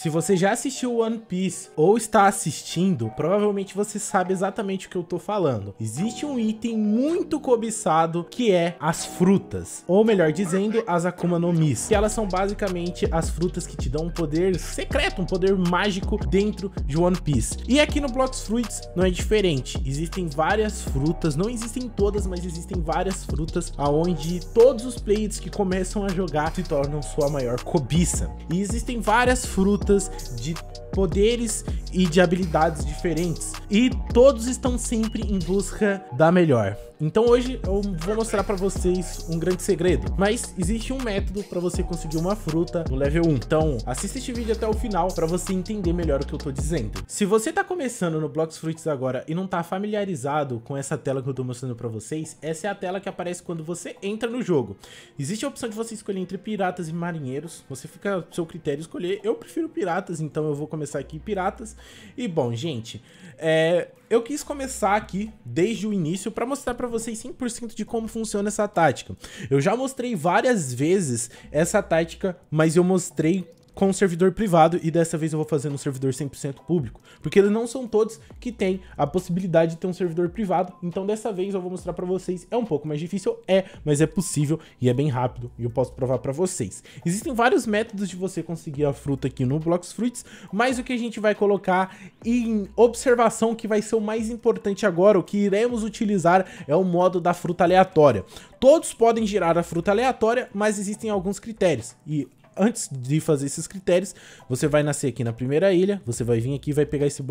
Se você já assistiu One Piece ou está assistindo, provavelmente você sabe exatamente o que eu tô falando. Existe um item muito cobiçado que é as frutas, ou melhor dizendo, as Akuma no Mi. Que elas são basicamente as frutas que te dão um poder secreto, um poder mágico dentro de One Piece. E aqui no Blocks Fruits não é diferente. Existem várias frutas, não existem todas, mas existem várias frutas aonde todos os players que começam a jogar se tornam sua maior cobiça. E existem várias frutas de poderes e de habilidades diferentes. E todos estão sempre em busca da melhor. Então hoje eu vou mostrar para vocês um grande segredo, mas existe um método para você conseguir uma fruta no level 1. Então, assista este vídeo até o final para você entender melhor o que eu tô dizendo. Se você tá começando no Blox Fruits agora e não tá familiarizado com essa tela que eu tô mostrando para vocês, essa é a tela que aparece quando você entra no jogo. Existe a opção de você escolher entre piratas e marinheiros. Você fica ao seu critério escolher. Eu prefiro piratas, então eu vou começar começar aqui Piratas. E bom, gente, é, eu quis começar aqui desde o início para mostrar para vocês 100% de como funciona essa tática. Eu já mostrei várias vezes essa tática, mas eu mostrei com um servidor privado e dessa vez eu vou fazer no servidor 100% público, porque eles não são todos que têm a possibilidade de ter um servidor privado, então dessa vez eu vou mostrar para vocês, é um pouco mais difícil, é, mas é possível e é bem rápido e eu posso provar para vocês. Existem vários métodos de você conseguir a fruta aqui no Blocks Fruits, mas o que a gente vai colocar em observação que vai ser o mais importante agora, o que iremos utilizar é o modo da fruta aleatória. Todos podem girar a fruta aleatória, mas existem alguns critérios e antes de fazer esses critérios, você vai nascer aqui na primeira ilha, você vai vir aqui e vai pegar esse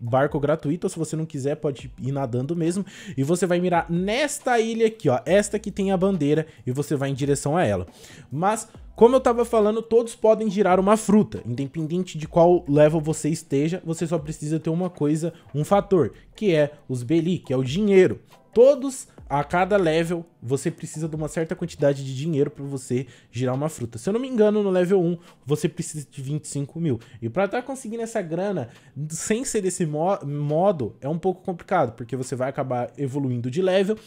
barco gratuito, ou se você não quiser, pode ir nadando mesmo, e você vai mirar nesta ilha aqui, ó, esta que tem a bandeira, e você vai em direção a ela. Mas... Como eu estava falando, todos podem girar uma fruta, independente de qual level você esteja, você só precisa ter uma coisa, um fator, que é os Beli, que é o dinheiro. Todos a cada level você precisa de uma certa quantidade de dinheiro para você girar uma fruta. Se eu não me engano, no level 1 você precisa de 25 mil. E para estar tá conseguindo essa grana sem ser desse mo modo é um pouco complicado, porque você vai acabar evoluindo de level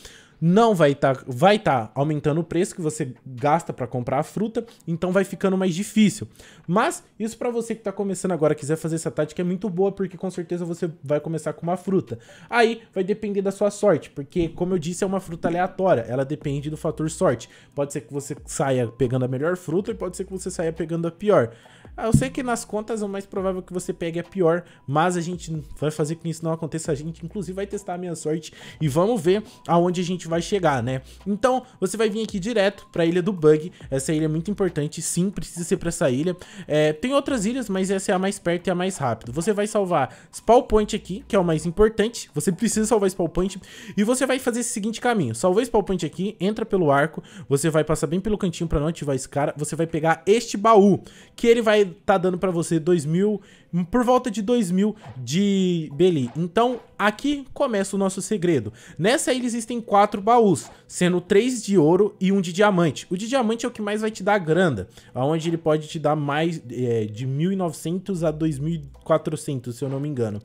não vai estar tá, vai tá aumentando o preço que você gasta para comprar a fruta, então vai ficando mais difícil. Mas isso para você que está começando agora, quiser fazer essa tática é muito boa, porque com certeza você vai começar com uma fruta. Aí vai depender da sua sorte, porque como eu disse, é uma fruta aleatória, ela depende do fator sorte. Pode ser que você saia pegando a melhor fruta e pode ser que você saia pegando a pior. Ah, eu sei que nas contas o mais provável que você pegue a é pior, mas a gente vai fazer com que isso não aconteça. A gente, inclusive, vai testar a minha sorte e vamos ver aonde a gente vai chegar, né? Então, você vai vir aqui direto pra Ilha do Bug. Essa ilha é muito importante, sim, precisa ser pra essa ilha. É, tem outras ilhas, mas essa é a mais perto e a mais rápida. Você vai salvar Spawn Point aqui, que é o mais importante. Você precisa salvar Spawn Point. E você vai fazer esse seguinte caminho. Salvou Spawn Point aqui, entra pelo arco. Você vai passar bem pelo cantinho pra não ativar esse cara. Você vai pegar este baú, que ele vai estar tá dando pra você 2.000 por volta de 2000 de Beli. Então, aqui começa o nosso segredo. Nessa ilha existem quatro baús, sendo três de ouro e um de diamante. O de diamante é o que mais vai te dar grana, onde ele pode te dar mais é, de 1.900 a 2.400, se eu não me engano.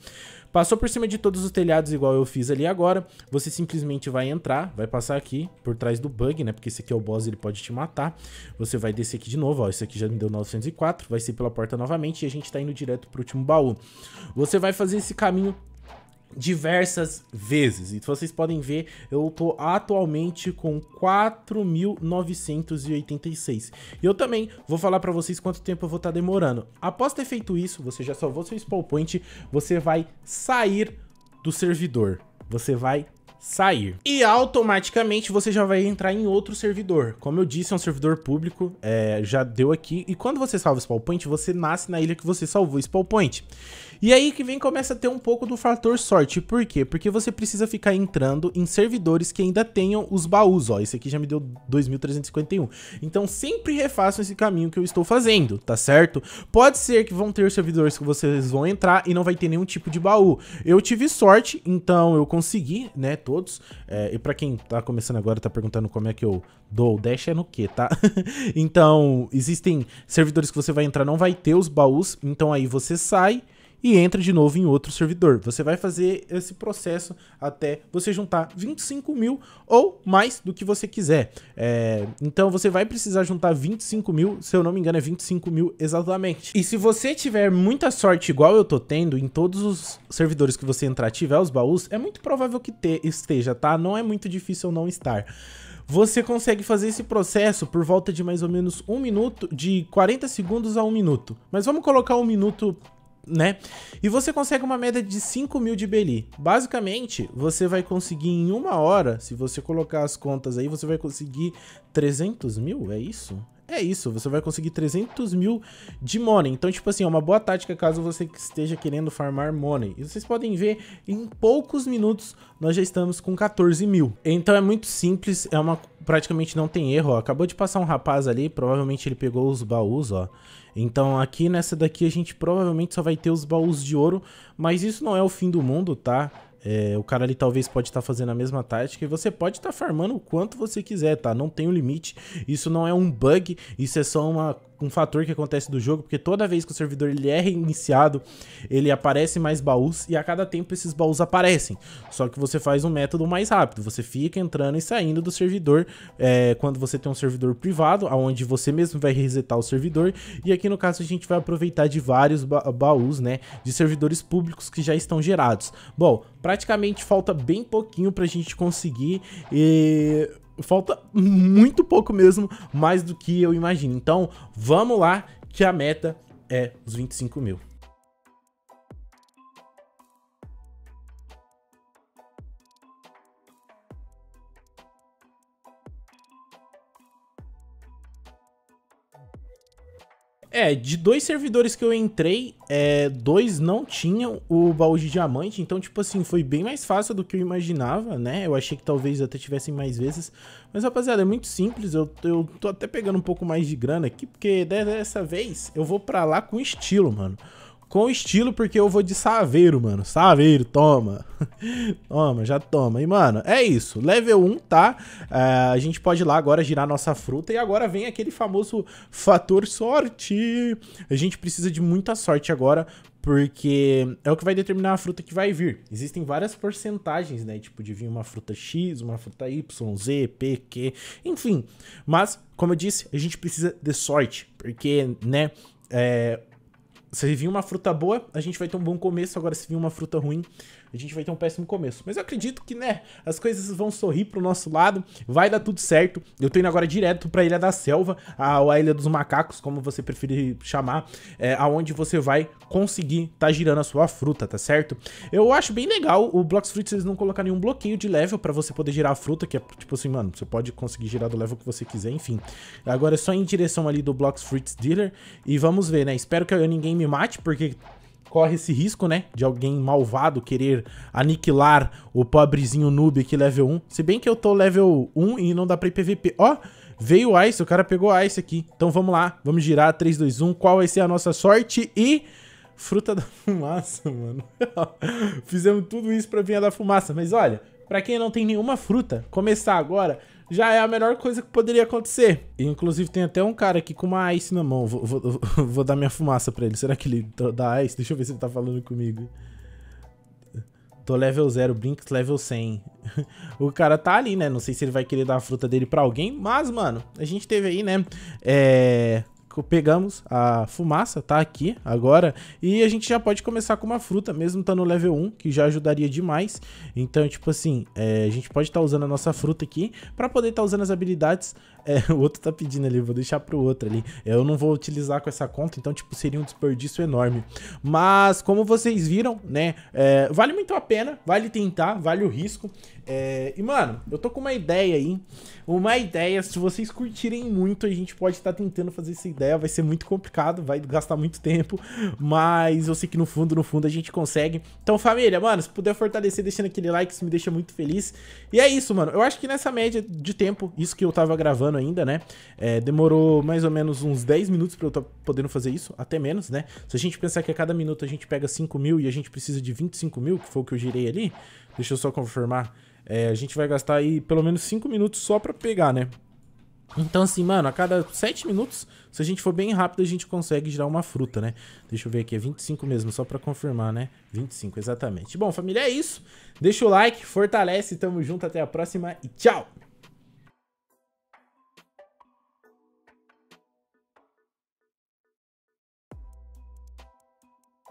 Passou por cima de todos os telhados igual eu fiz ali agora, você simplesmente vai entrar, vai passar aqui por trás do bug, né? Porque esse aqui é o boss, ele pode te matar. Você vai descer aqui de novo, ó, esse aqui já me deu 904, vai ser pela porta novamente e a gente tá indo direto pro último baú. Você vai fazer esse caminho diversas vezes. E vocês podem ver, eu tô atualmente com 4.986. E eu também vou falar para vocês quanto tempo eu vou estar tá demorando. Após ter feito isso, você já salvou seu spawn point, você vai sair do servidor. Você vai sair. E automaticamente você já vai entrar em outro servidor. Como eu disse, é um servidor público, é, já deu aqui. E quando você salva o spawn point, você nasce na ilha que você salvou o spawn point. E aí que vem começa a ter um pouco do fator sorte. Por quê? Porque você precisa ficar entrando em servidores que ainda tenham os baús, ó. Esse aqui já me deu 2.351. Então sempre refaçam esse caminho que eu estou fazendo, tá certo? Pode ser que vão ter servidores que vocês vão entrar e não vai ter nenhum tipo de baú. Eu tive sorte, então eu consegui, né, todos. É, e pra quem tá começando agora, tá perguntando como é que eu dou o dash, é no que, tá? então, existem servidores que você vai entrar, não vai ter os baús, então aí você sai e entra de novo em outro servidor. Você vai fazer esse processo até você juntar 25 mil ou mais do que você quiser. É, então você vai precisar juntar 25 mil, se eu não me engano é 25 mil exatamente. E se você tiver muita sorte igual eu tô tendo, em todos os servidores que você entrar tiver os baús, é muito provável que te, esteja, tá? Não é muito difícil não estar você consegue fazer esse processo por volta de mais ou menos um minuto, de 40 segundos a um minuto. Mas vamos colocar um minuto né? E você consegue uma média de 5 mil de Beli. Basicamente, você vai conseguir em uma hora, se você colocar as contas aí, você vai conseguir 300 mil, é isso? É isso, você vai conseguir 300 mil de money. Então, tipo assim, é uma boa tática caso você esteja querendo farmar money. E vocês podem ver, em poucos minutos, nós já estamos com 14 mil. Então é muito simples, é uma praticamente não tem erro, ó. Acabou de passar um rapaz ali, provavelmente ele pegou os baús, ó. Então aqui nessa daqui a gente provavelmente só vai ter os baús de ouro, mas isso não é o fim do mundo, tá? É, o cara ali talvez pode estar tá fazendo a mesma tática e você pode estar tá farmando o quanto você quiser, tá? Não tem um limite, isso não é um bug, isso é só uma um fator que acontece do jogo, porque toda vez que o servidor ele é reiniciado, ele aparece mais baús e a cada tempo esses baús aparecem. Só que você faz um método mais rápido, você fica entrando e saindo do servidor é, quando você tem um servidor privado, aonde você mesmo vai resetar o servidor. E aqui no caso a gente vai aproveitar de vários ba baús, né, de servidores públicos que já estão gerados. Bom, praticamente falta bem pouquinho para a gente conseguir e falta muito pouco mesmo, mais do que eu imagino. Então, vamos lá, que a meta é os 25 mil. É, de dois servidores que eu entrei, é, dois não tinham o baú de diamante, então, tipo assim, foi bem mais fácil do que eu imaginava, né? Eu achei que talvez até tivessem mais vezes, mas, rapaziada, é muito simples, eu, eu tô até pegando um pouco mais de grana aqui, porque né, dessa vez eu vou pra lá com estilo, mano com estilo, porque eu vou de Saveiro, mano. Saveiro, toma. toma, já toma. E, mano, é isso. Level 1, tá? É, a gente pode ir lá agora girar nossa fruta. E agora vem aquele famoso fator sorte. A gente precisa de muita sorte agora, porque é o que vai determinar a fruta que vai vir. Existem várias porcentagens, né? Tipo, de vir uma fruta X, uma fruta Y, Z, P, Q, enfim. Mas, como eu disse, a gente precisa de sorte, porque, né? É, se vir uma fruta boa, a gente vai ter um bom começo. Agora, se vir uma fruta ruim, a gente vai ter um péssimo começo. Mas eu acredito que, né, as coisas vão sorrir pro nosso lado, vai dar tudo certo. Eu tô indo agora direto pra Ilha da Selva, a, ou a Ilha dos Macacos, como você preferir chamar, é, aonde você vai conseguir tá girando a sua fruta, tá certo? Eu acho bem legal o Blocks Fruits, eles não colocar nenhum bloqueio de level pra você poder girar a fruta, que é tipo assim, mano, você pode conseguir girar do level que você quiser, enfim. Agora é só em direção ali do Blocks Fruits Dealer e vamos ver, né? Espero que eu, ninguém me mate, porque corre esse risco, né? De alguém malvado querer aniquilar o pobrezinho noob aqui level 1. Se bem que eu tô level 1 e não dá pra ir PVP. Ó, veio o Ice, o cara pegou o Ice aqui. Então vamos lá, vamos girar, 3, 2, 1. Qual vai ser a nossa sorte? E... Fruta da fumaça, mano. Fizemos tudo isso pra vir da fumaça. Mas olha, pra quem não tem nenhuma fruta, começar agora já é a melhor coisa que poderia acontecer. E, inclusive, tem até um cara aqui com uma ice na mão. Vou, vou, vou dar minha fumaça pra ele. Será que ele dá ice? Deixa eu ver se ele tá falando comigo. Tô level 0, Brinks level 100. o cara tá ali, né? Não sei se ele vai querer dar a fruta dele pra alguém, mas, mano, a gente teve aí, né? É pegamos a fumaça, tá aqui agora, e a gente já pode começar com uma fruta, mesmo tá no level 1, que já ajudaria demais. Então, tipo assim, é, a gente pode estar tá usando a nossa fruta aqui para poder estar tá usando as habilidades. É, o outro tá pedindo ali, vou deixar pro outro ali. Eu não vou utilizar com essa conta, então, tipo, seria um desperdício enorme. Mas, como vocês viram, né, é, vale muito a pena, vale tentar, vale o risco. É, e, mano, eu tô com uma ideia aí, uma ideia, se vocês curtirem muito, a gente pode estar tá tentando fazer essa ideia ideia, vai ser muito complicado, vai gastar muito tempo, mas eu sei que no fundo, no fundo a gente consegue. Então, família, mano, se puder fortalecer deixando aquele like, isso me deixa muito feliz. E é isso, mano. Eu acho que nessa média de tempo, isso que eu tava gravando ainda, né? É, demorou mais ou menos uns 10 minutos pra eu estar tá podendo fazer isso, até menos, né? Se a gente pensar que a cada minuto a gente pega 5 mil e a gente precisa de 25 mil, que foi o que eu girei ali, deixa eu só confirmar. É, a gente vai gastar aí pelo menos 5 minutos só pra pegar, né? Então, assim, mano, a cada 7 minutos, se a gente for bem rápido, a gente consegue girar uma fruta, né? Deixa eu ver aqui, é 25 mesmo, só pra confirmar, né? 25, exatamente. Bom, família, é isso. Deixa o like, fortalece, tamo junto, até a próxima e tchau!